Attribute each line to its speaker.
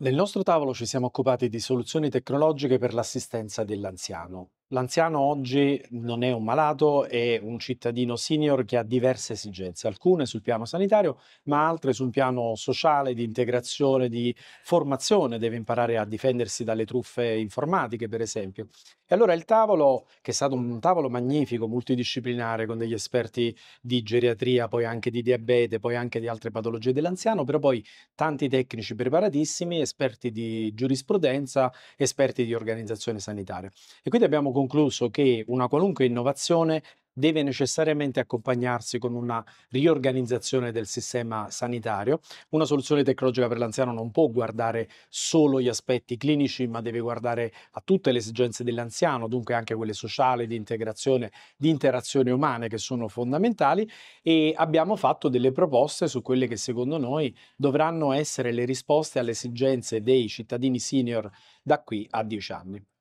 Speaker 1: Nel nostro tavolo ci siamo occupati di soluzioni tecnologiche per l'assistenza dell'anziano. L'anziano oggi non è un malato, è un cittadino senior che ha diverse esigenze, alcune sul piano sanitario, ma altre su un piano sociale, di integrazione, di formazione, deve imparare a difendersi dalle truffe informatiche, per esempio. E allora il tavolo, che è stato un tavolo magnifico, multidisciplinare, con degli esperti di geriatria, poi anche di diabete, poi anche di altre patologie dell'anziano, però poi tanti tecnici preparatissimi, esperti di giurisprudenza, esperti di organizzazione sanitaria. E quindi abbiamo concluso che una qualunque innovazione deve necessariamente accompagnarsi con una riorganizzazione del sistema sanitario. Una soluzione tecnologica per l'anziano non può guardare solo gli aspetti clinici, ma deve guardare a tutte le esigenze dell'anziano, dunque anche quelle sociali, di integrazione, di interazioni umane che sono fondamentali e abbiamo fatto delle proposte su quelle che secondo noi dovranno essere le risposte alle esigenze dei cittadini senior da qui a dieci anni.